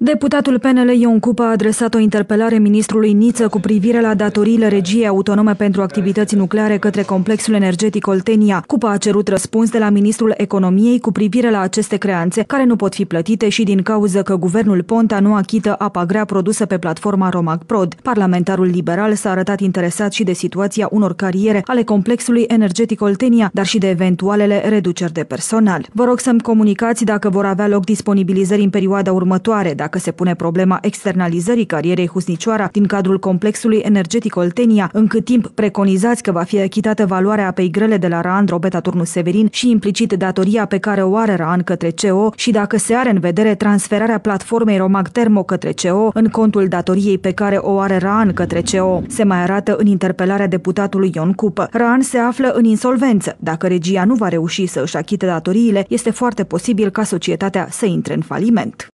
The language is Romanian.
Deputatul PNL Ion Cupa a adresat o interpelare ministrului Niță cu privire la datoriile regiei autonome pentru activități nucleare către complexul energetic Oltenia. Cupa a cerut răspuns de la ministrul economiei cu privire la aceste creanțe care nu pot fi plătite și din cauză că guvernul Ponta nu achită apa grea produsă pe platforma Romac Prod. Parlamentarul liberal s-a arătat interesat și de situația unor cariere ale complexului energetic Oltenia, dar și de eventualele reduceri de personal. Vă rog să-mi comunicați dacă vor avea loc disponibilizări în perioada următoare, dacă se pune problema externalizării carierei Husnicioara din cadrul complexului energetic Oltenia, în cât timp preconizați că va fi achitată valoarea apei grele de la Raan Robeta Turnu Severin și implicit datoria pe care o are Raan către CO și dacă se are în vedere transferarea platformei Romag Termo către CO în contul datoriei pe care o are Raan către CO. Se mai arată în interpelarea deputatului Ion Cupă. Raan se află în insolvență. Dacă regia nu va reuși să își achite datoriile, este foarte posibil ca societatea să intre în faliment.